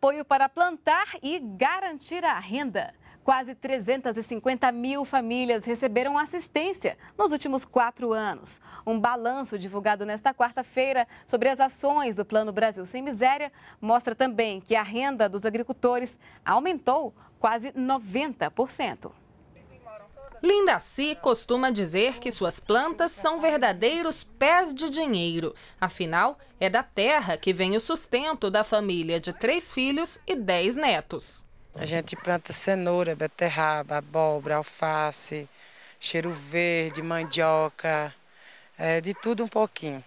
apoio para plantar e garantir a renda. Quase 350 mil famílias receberam assistência nos últimos quatro anos. Um balanço divulgado nesta quarta-feira sobre as ações do Plano Brasil Sem Miséria mostra também que a renda dos agricultores aumentou quase 90%. Linda Si costuma dizer que suas plantas são verdadeiros pés de dinheiro. Afinal, é da terra que vem o sustento da família de três filhos e dez netos. A gente planta cenoura, beterraba, abóbora, alface, cheiro verde, mandioca, é, de tudo um pouquinho.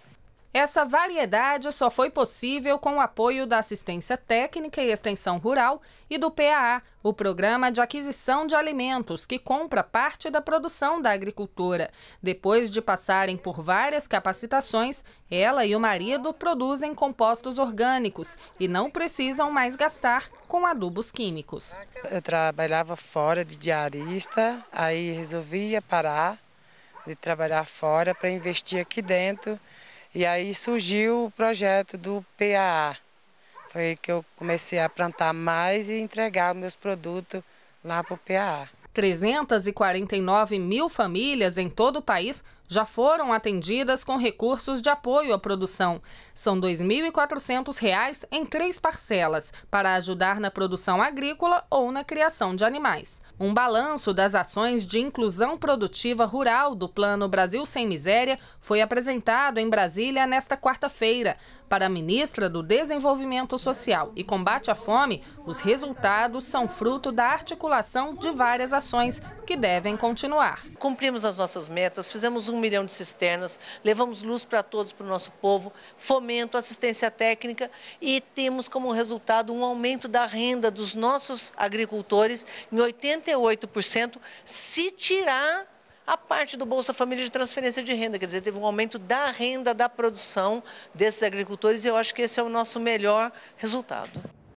Essa variedade só foi possível com o apoio da Assistência Técnica e Extensão Rural e do PAA, o Programa de Aquisição de Alimentos, que compra parte da produção da agricultora. Depois de passarem por várias capacitações, ela e o marido produzem compostos orgânicos e não precisam mais gastar com adubos químicos. Eu trabalhava fora de diarista, aí resolvia parar de trabalhar fora para investir aqui dentro e aí surgiu o projeto do PAA. Foi que eu comecei a plantar mais e entregar meus produtos lá para o PAA. 349 mil famílias em todo o país já foram atendidas com recursos de apoio à produção. São R$ 2.400 em três parcelas para ajudar na produção agrícola ou na criação de animais. Um balanço das ações de inclusão produtiva rural do Plano Brasil Sem Miséria foi apresentado em Brasília nesta quarta-feira. Para a ministra do Desenvolvimento Social e Combate à Fome, os resultados são fruto da articulação de várias ações que devem continuar. Cumprimos as nossas metas, fizemos um milhão de cisternas, levamos luz para todos, para o nosso povo, fomento, assistência técnica e temos como resultado um aumento da renda dos nossos agricultores em 88%, se tirar a parte do Bolsa Família de transferência de renda, quer dizer, teve um aumento da renda da produção desses agricultores e eu acho que esse é o nosso melhor resultado.